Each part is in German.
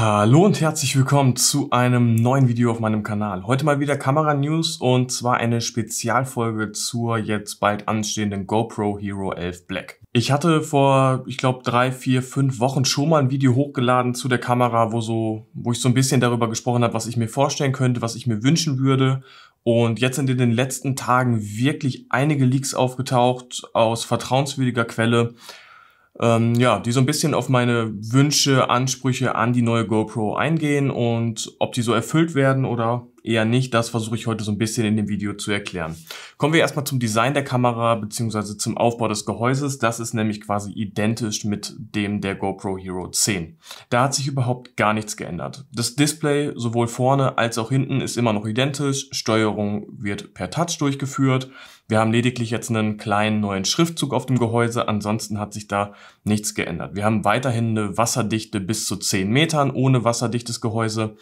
Hallo und herzlich willkommen zu einem neuen Video auf meinem Kanal. Heute mal wieder Kamera News und zwar eine Spezialfolge zur jetzt bald anstehenden GoPro Hero 11 Black. Ich hatte vor, ich glaube, drei, vier, fünf Wochen schon mal ein Video hochgeladen zu der Kamera, wo, so, wo ich so ein bisschen darüber gesprochen habe, was ich mir vorstellen könnte, was ich mir wünschen würde und jetzt sind in den letzten Tagen wirklich einige Leaks aufgetaucht aus vertrauenswürdiger Quelle, ähm, ja, die so ein bisschen auf meine Wünsche, Ansprüche an die neue GoPro eingehen und ob die so erfüllt werden oder eher nicht. Das versuche ich heute so ein bisschen in dem Video zu erklären. Kommen wir erstmal zum Design der Kamera bzw. zum Aufbau des Gehäuses. Das ist nämlich quasi identisch mit dem der GoPro Hero 10. Da hat sich überhaupt gar nichts geändert. Das Display sowohl vorne als auch hinten ist immer noch identisch. Steuerung wird per Touch durchgeführt. Wir haben lediglich jetzt einen kleinen neuen Schriftzug auf dem Gehäuse, ansonsten hat sich da nichts geändert. Wir haben weiterhin eine Wasserdichte bis zu 10 Metern ohne wasserdichtes Gehäuse.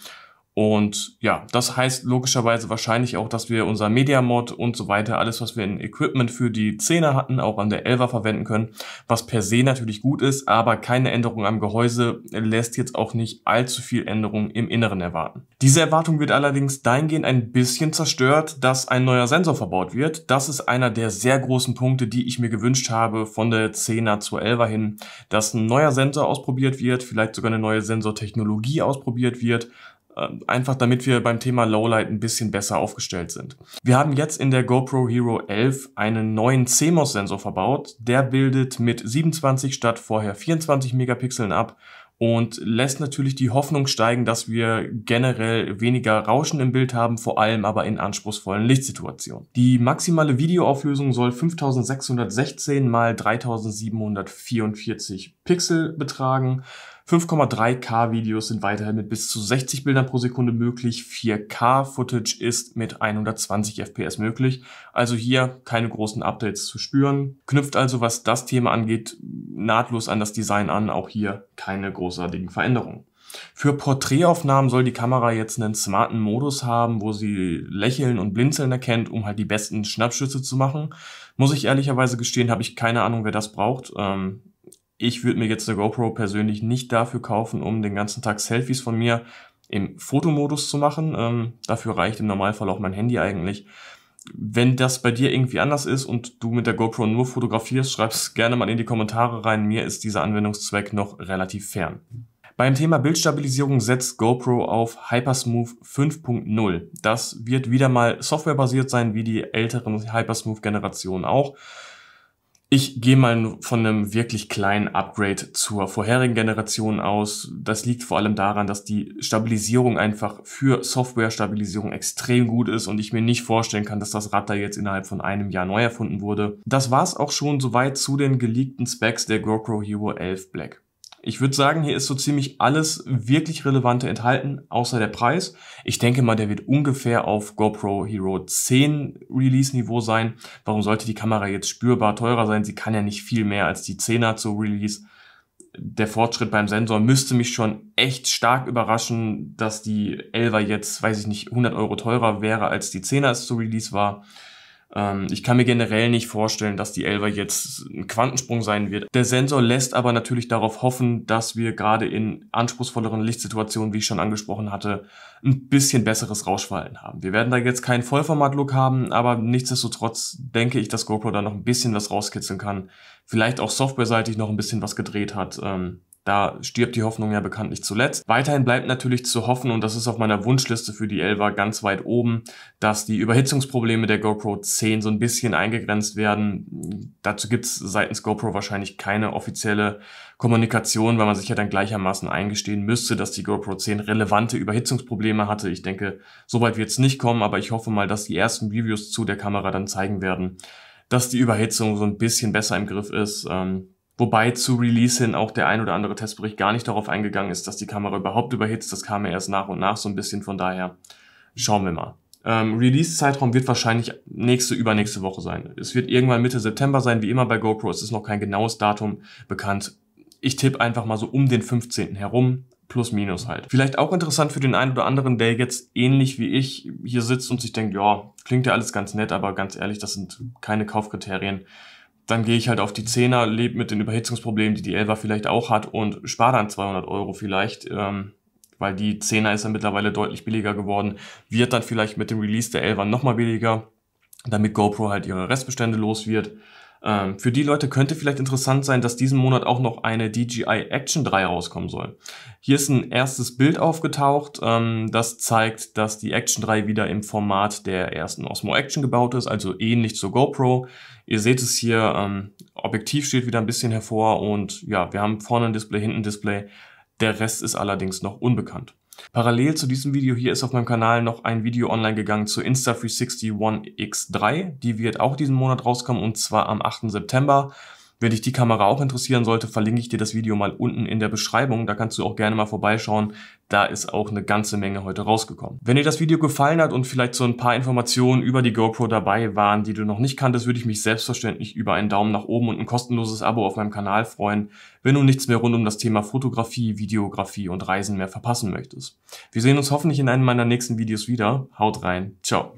Und ja, das heißt logischerweise wahrscheinlich auch, dass wir unser Media-Mod und so weiter, alles, was wir in Equipment für die 10er hatten, auch an der 11er verwenden können, was per se natürlich gut ist, aber keine Änderung am Gehäuse lässt jetzt auch nicht allzu viel Änderung im Inneren erwarten. Diese Erwartung wird allerdings dahingehend ein bisschen zerstört, dass ein neuer Sensor verbaut wird. Das ist einer der sehr großen Punkte, die ich mir gewünscht habe, von der 10er zur 11er hin, dass ein neuer Sensor ausprobiert wird, vielleicht sogar eine neue Sensortechnologie ausprobiert wird, äh, einfach damit wir beim Thema Lowlight ein bisschen besser aufgestellt sind. Wir haben jetzt in der GoPro Hero 11 einen neuen CMOS-Sensor verbaut. Der bildet mit 27 statt vorher 24 Megapixeln ab und lässt natürlich die Hoffnung steigen, dass wir generell weniger Rauschen im Bild haben, vor allem aber in anspruchsvollen Lichtsituationen. Die maximale Videoauflösung soll 5616 x 3744 Pixel betragen. 5,3K Videos sind weiterhin mit bis zu 60 Bildern pro Sekunde möglich. 4K Footage ist mit 120 FPS möglich. Also hier keine großen Updates zu spüren. Knüpft also, was das Thema angeht, nahtlos an das Design an. Auch hier keine großartigen Veränderungen. Für Porträtaufnahmen soll die Kamera jetzt einen smarten Modus haben, wo sie Lächeln und Blinzeln erkennt, um halt die besten Schnappschüsse zu machen. Muss ich ehrlicherweise gestehen, habe ich keine Ahnung, wer das braucht. Ähm, ich würde mir jetzt eine GoPro persönlich nicht dafür kaufen, um den ganzen Tag Selfies von mir im Fotomodus zu machen. Ähm, dafür reicht im Normalfall auch mein Handy eigentlich. Wenn das bei dir irgendwie anders ist und du mit der GoPro nur fotografierst, schreib's gerne mal in die Kommentare rein. Mir ist dieser Anwendungszweck noch relativ fern. Beim Thema Bildstabilisierung setzt GoPro auf Hypersmooth 5.0. Das wird wieder mal softwarebasiert sein, wie die älteren Hypersmooth-Generationen auch. Ich gehe mal von einem wirklich kleinen Upgrade zur vorherigen Generation aus. Das liegt vor allem daran, dass die Stabilisierung einfach für Software-Stabilisierung extrem gut ist und ich mir nicht vorstellen kann, dass das Rad da jetzt innerhalb von einem Jahr neu erfunden wurde. Das war's auch schon soweit zu den geleakten Specs der GoPro Hero 11 Black. Ich würde sagen, hier ist so ziemlich alles wirklich Relevante enthalten, außer der Preis. Ich denke mal, der wird ungefähr auf GoPro Hero 10 Release-Niveau sein. Warum sollte die Kamera jetzt spürbar teurer sein? Sie kann ja nicht viel mehr als die 10er zu Release. Der Fortschritt beim Sensor müsste mich schon echt stark überraschen, dass die 11er jetzt, weiß ich nicht, 100 Euro teurer wäre, als die 10er es zu Release war. Ähm, ich kann mir generell nicht vorstellen, dass die Elva jetzt ein Quantensprung sein wird. Der Sensor lässt aber natürlich darauf hoffen, dass wir gerade in anspruchsvolleren Lichtsituationen, wie ich schon angesprochen hatte, ein bisschen besseres Rauschverhalten haben. Wir werden da jetzt keinen Vollformat-Look haben, aber nichtsdestotrotz denke ich, dass GoPro da noch ein bisschen was rauskitzeln kann. Vielleicht auch softwareseitig noch ein bisschen was gedreht hat. Ähm, da stirbt die Hoffnung ja bekanntlich zuletzt. Weiterhin bleibt natürlich zu hoffen, und das ist auf meiner Wunschliste für die Elva ganz weit oben, dass die Überhitzungsprobleme der GoPro 10 so ein bisschen eingegrenzt werden. Dazu gibt's seitens GoPro wahrscheinlich keine offizielle Kommunikation, weil man sich ja dann gleichermaßen eingestehen müsste, dass die GoPro 10 relevante Überhitzungsprobleme hatte. Ich denke, soweit wird's nicht kommen, aber ich hoffe mal, dass die ersten Reviews zu der Kamera dann zeigen werden, dass die Überhitzung so ein bisschen besser im Griff ist. Ähm, Wobei zu Release hin auch der ein oder andere Testbericht gar nicht darauf eingegangen ist, dass die Kamera überhaupt überhitzt. Das kam ja erst nach und nach so ein bisschen. Von daher schauen wir mal. Ähm, Release-Zeitraum wird wahrscheinlich nächste, übernächste Woche sein. Es wird irgendwann Mitte September sein, wie immer bei GoPro. Es ist noch kein genaues Datum bekannt. Ich tippe einfach mal so um den 15. herum. Plus, minus halt. Vielleicht auch interessant für den einen oder anderen, der jetzt ähnlich wie ich hier sitzt und sich denkt, ja, klingt ja alles ganz nett, aber ganz ehrlich, das sind keine Kaufkriterien dann gehe ich halt auf die 10er, lebe mit den Überhitzungsproblemen, die die Elfer vielleicht auch hat und spare dann 200 Euro vielleicht, ähm, weil die 10er ist ja mittlerweile deutlich billiger geworden, wird dann vielleicht mit dem Release der 11er nochmal billiger, damit GoPro halt ihre Restbestände los wird. Ähm, für die Leute könnte vielleicht interessant sein, dass diesen Monat auch noch eine DJI Action 3 rauskommen soll. Hier ist ein erstes Bild aufgetaucht, ähm, das zeigt, dass die Action 3 wieder im Format der ersten Osmo Action gebaut ist, also ähnlich zur GoPro. Ihr seht es hier, ähm, Objektiv steht wieder ein bisschen hervor und ja, wir haben vorne ein Display, hinten ein Display. Der Rest ist allerdings noch unbekannt. Parallel zu diesem Video hier ist auf meinem Kanal noch ein Video online gegangen zu Insta360 One X3. Die wird auch diesen Monat rauskommen und zwar am 8. September. Wenn dich die Kamera auch interessieren sollte, verlinke ich dir das Video mal unten in der Beschreibung. Da kannst du auch gerne mal vorbeischauen. Da ist auch eine ganze Menge heute rausgekommen. Wenn dir das Video gefallen hat und vielleicht so ein paar Informationen über die GoPro dabei waren, die du noch nicht kanntest, würde ich mich selbstverständlich über einen Daumen nach oben und ein kostenloses Abo auf meinem Kanal freuen, wenn du nichts mehr rund um das Thema Fotografie, Videografie und Reisen mehr verpassen möchtest. Wir sehen uns hoffentlich in einem meiner nächsten Videos wieder. Haut rein. Ciao.